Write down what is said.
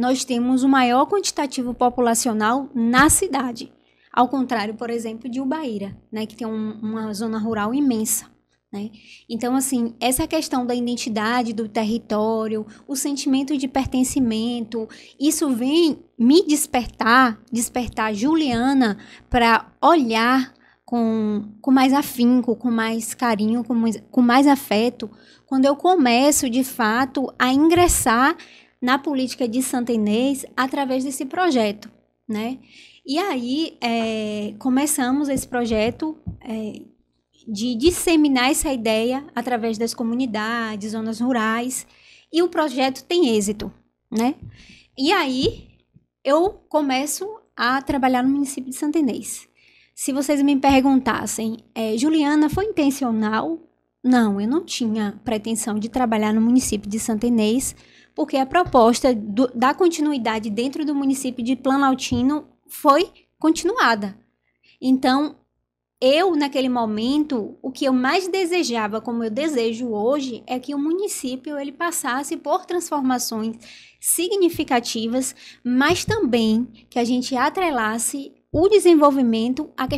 nós temos o maior quantitativo populacional na cidade. Ao contrário, por exemplo, de Ubaíra, né, que tem um, uma zona rural imensa. Né? Então, assim, essa questão da identidade do território, o sentimento de pertencimento, isso vem me despertar, despertar Juliana para olhar com, com mais afinco, com mais carinho, com mais, com mais afeto, quando eu começo de fato a ingressar na política de Santa Inês através desse projeto, né? E aí é, começamos esse projeto é, de disseminar essa ideia através das comunidades, zonas rurais, e o projeto tem êxito, né? E aí eu começo a trabalhar no município de Santa Inês. Se vocês me perguntassem, é, Juliana, foi intencional não, eu não tinha pretensão de trabalhar no município de Santa Inês, porque a proposta do, da continuidade dentro do município de Planaltino foi continuada. Então, eu, naquele momento, o que eu mais desejava, como eu desejo hoje, é que o município ele passasse por transformações significativas, mas também que a gente atrelasse o desenvolvimento à questão